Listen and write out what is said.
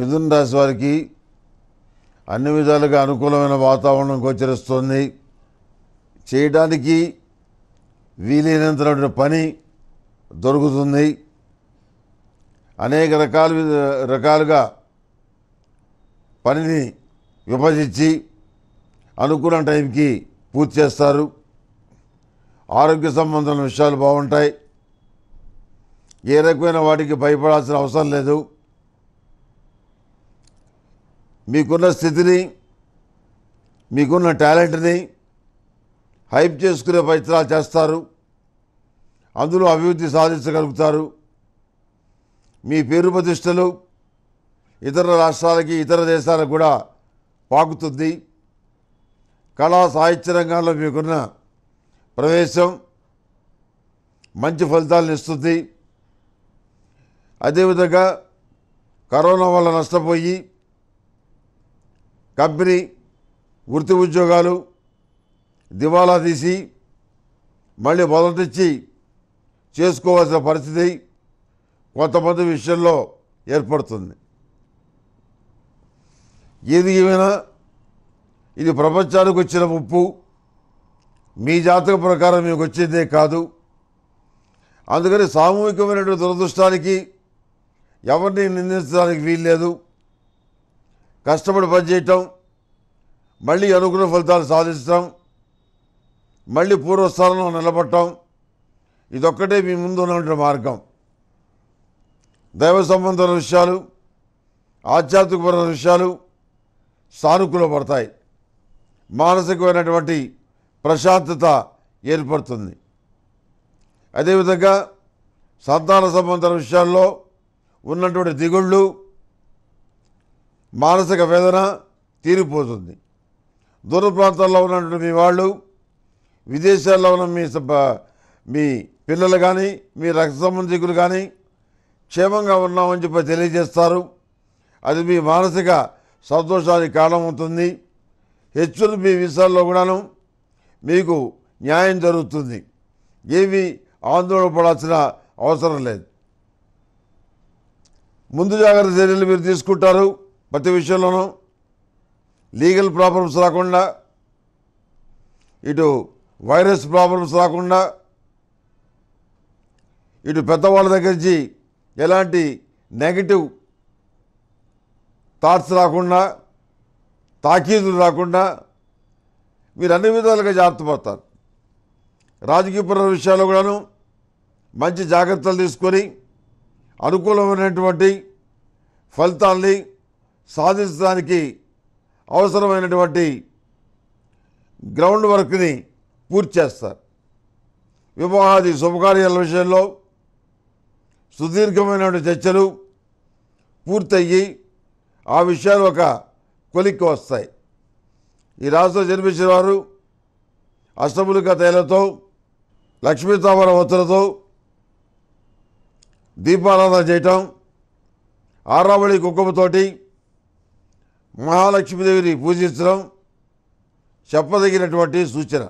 మిథున్ రాశి వారికి అన్ని విధాలుగా అనుకూలమైన వాతావరణం గోచరిస్తుంది చేయడానికి వీలైనంతటువంటి పని దొరుకుతుంది అనేక రకాల రకాలుగా పనిని విభజించి అనుకూల టైంకి పూర్తి చేస్తారు ఆరోగ్య సంబంధమైన విషయాలు బాగుంటాయి ఏ రకమైన వాటికి భయపడాల్సిన అవసరం లేదు మీకున్న స్థితిని మీకున్న టాలెంట్ని హైప్ చేసుకునే ప్రయత్నాలు చేస్తారు అందులో అభివృద్ధి సాధించగలుగుతారు మీ పేరు ప్రతిష్టలు ఇతర రాష్ట్రాలకి ఇతర దేశాలకు కూడా పాకుతుంది కళా సాహిత్య రంగాల్లో మీకున్న ప్రవేశం మంచి ఫలితాలను ఇస్తుంది అదేవిధంగా కరోనా వల్ల నష్టపోయి కంపెనీ వృత్తి ఉద్యోగాలు దివాలా తీసి మళ్ళీ మొదటిచ్చి చేసుకోవాల్సిన పరిస్థితి కొంతమంది విషయంలో ఏర్పడుతుంది ఏది ఏమైనా ఇది ప్రపంచానికి వచ్చిన ముప్పు మీ జాతక ప్రకారం మీకు వచ్చేదే కాదు అందుకని సామూహికమైనటువంటి దురదృష్టానికి ఎవరిని నిందించడానికి వీల్లేదు కష్టపడి పనిచేయటం మళ్ళీ అనుకున్న ఫలితాలు సాధించడం మళ్ళీ పూర్వస్థానంలో నిలబడటం ఇదొక్కటే మీ ముందు ఉన్నటువంటి మార్గం దైవ సంబంధమైన విషయాలు ఆధ్యాత్మికపరమైన విషయాలు సానుకూలపడతాయి మానసికమైనటువంటి ప్రశాంతత ఏర్పడుతుంది అదేవిధంగా సంతాన సంబంధ విషయాల్లో ఉన్నటువంటి దిగుళ్ళు మానసిక వేదన తీరిపోతుంది దూర ప్రాంతాల్లో ఉన్నటువంటి మీ వాళ్ళు విదేశాల్లో ఉన్న మీ మీ పిల్లలు కానీ మీ రక్త సంబంధికులు కానీ క్షేమంగా ఉన్నామని చెప్పి తెలియజేస్తారు అది మీ మానసిక సంతోషానికి కారణమవుతుంది హెచ్చులు మీ విషయాల్లో కూడాను మీకు న్యాయం జరుగుతుంది ఏమీ ఆందోళన పడాల్సిన అవసరం లేదు ముందు జాగ్రత్త చర్యలు మీరు తీసుకుంటారు ప్రతి విషయంలోనూ లీగల్ ప్రాబ్లమ్స్ రాకుండా ఇటు వైరస్ ప్రాబ్లమ్స్ రాకుండా ఇటు పెద్దవాళ్ళ దగ్గర నుంచి ఎలాంటి నెగిటివ్ థాట్స్ రాకుండా తాకీదులు రాకుండా మీరు అన్ని విధాలుగా జాగ్రత్త పడతారు రాజకీయపర విషయాల్లో కూడాను మంచి జాగ్రత్తలు తీసుకొని అనుకూలమైనటువంటి ఫలితాల్ని సాధించడానికి అవసరమైనటువంటి గ్రౌండ్ వర్క్ని పూర్తి చేస్తారు వివాహాది శుభకార్యాల విషయంలో సుదీర్ఘమైనటువంటి చర్చలు పూర్తయ్యి ఆ విషయాలు ఒక కొలిక్కి వస్తాయి ఈ రాష్ట్ర జన్మించిన వారు అష్టములిక తేలతో లక్ష్మీతామర ఒత్తులతో దీపారాధన చేయటం ఆరావళి కుంకుమతోటి మహాలక్ష్మీదేవిని పూజించడం చెప్పదగినటువంటి సూచన